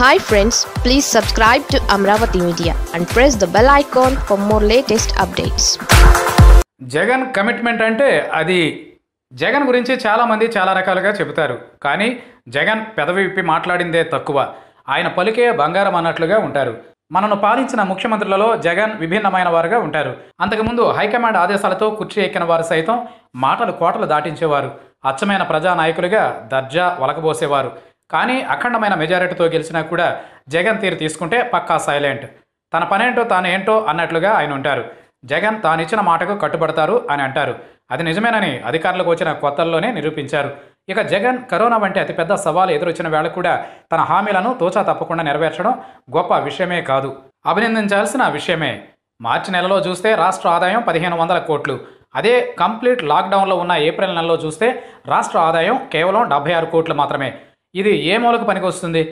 hi friends please subscribe to Amaravati media and press the bell icon for more latest updates Jagan commitment అంటే అది జగన్ గురించి చాలామంది చాలా రకాలుగా చెబుతారు కానీ జగన్ పెదవి విప్పి మాట్లాడిందే తక్కువ ఆయన పలికే బంగారం అన్నట్లుగా ఉంటారు మనను పాలించిన ముఖ్యమంత్రులలో జగన్ విభిన్నమైన వారుగా ఉంటారు అంతకుముందు హైకమాండ్ ఆదేశాలతో కుర్చీ ఎక్కిన వారు సైతం మాటలు కోటలు దాటించేవారు అచ్చమైన ప్రజానాయకులుగా దర్జా వలకబోసేవారు కానీ అఖండమైన మెజారిటీతో గెలిచినా కూడా జగన్ తీరు తీసుకుంటే పక్కా సైలెంట్ తన పనేంటో తానేంటో అన్నట్లుగా ఆయన ఉంటారు జగన్ తానిచ్చిన మాటకు కట్టుబడతారు అని అంటారు అది నిజమేనని అధికారులకు వచ్చిన కొత్తల్లోనే నిరూపించారు ఇక జగన్ కరోనా వంటి అతిపెద్ద సవాలు ఎదురొచ్చిన వేళ కూడా తన హామీలను తోచా తప్పకుండా నెరవేర్చడం గొప్ప విషయమే కాదు అభినందించాల్సిన విషయమే మార్చి నెలలో చూస్తే రాష్ట్ర ఆదాయం పదిహేను వందల కోట్లు అదే కంప్లీట్ లాక్డౌన్లో ఉన్న ఏప్రిల్ నెలలో చూస్తే రాష్ట్ర ఆదాయం కేవలం డెబ్బై ఆరు కోట్లు మాత్రమే ఇది ఏ మూలకు పనికొస్తుంది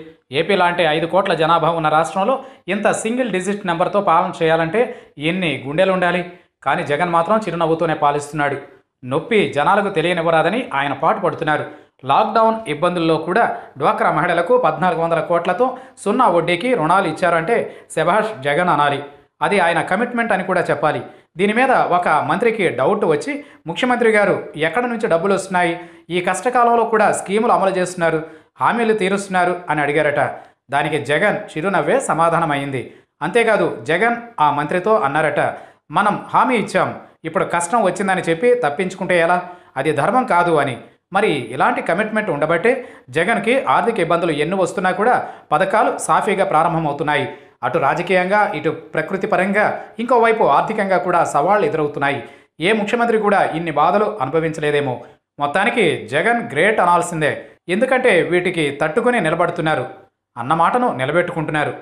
ఏపీ లాంటి ఐదు కోట్ల జనాభా ఉన్న రాష్ట్రంలో ఇంత సింగిల్ డిజిట్ నెంబర్తో పాలన చేయాలంటే ఎన్ని గుండెలు ఉండాలి కానీ జగన్ మాత్రం చిరునవ్వుతోనే పాలిస్తున్నాడు నొప్పి జనాలకు తెలియనివ్వరాదని ఆయన పాటు పడుతున్నారు లాక్డౌన్ ఇబ్బందుల్లో కూడా డ్వాక్రా మహిళలకు పద్నాలుగు వందల కోట్లతో సున్నా వడ్డీకి రుణాలు ఇచ్చారంటే శభాష్ జగన్ అనాలి అది ఆయన కమిట్మెంట్ అని కూడా చెప్పాలి దీని మీద ఒక మంత్రికి డౌట్ వచ్చి ముఖ్యమంత్రి గారు ఎక్కడి నుంచి డబ్బులు వస్తున్నాయి ఈ కష్టకాలంలో కూడా స్కీములు అమలు చేస్తున్నారు హామీలు తీరుస్తున్నారు అని అడిగారట దానికి జగన్ చిరునవ్వే సమాధానమైంది అంతేకాదు జగన్ ఆ మంత్రితో అన్నారట మనం హామీ ఇచ్చాం ఇప్పుడు కష్టం వచ్చిందని చెప్పి తప్పించుకుంటే ఎలా అది ధర్మం కాదు అని మరి ఇలాంటి కమిట్మెంట్ ఉండబట్టే జగన్కి ఆర్థిక ఇబ్బందులు ఎన్ని వస్తున్నా కూడా పథకాలు సాఫీగా ప్రారంభమవుతున్నాయి అటు రాజకీయంగా ఇటు ప్రకృతి పరంగా ఇంకోవైపు ఆర్థికంగా కూడా సవాళ్లు ఎదురవుతున్నాయి ఏ ముఖ్యమంత్రి కూడా ఇన్ని బాధలు అనుభవించలేదేమో మొత్తానికి జగన్ గ్రేట్ అనాల్సిందే ఎందుకంటే వీటికి తట్టుకుని నిలబడుతున్నారు అన్న మాటను నిలబెట్టుకుంటున్నారు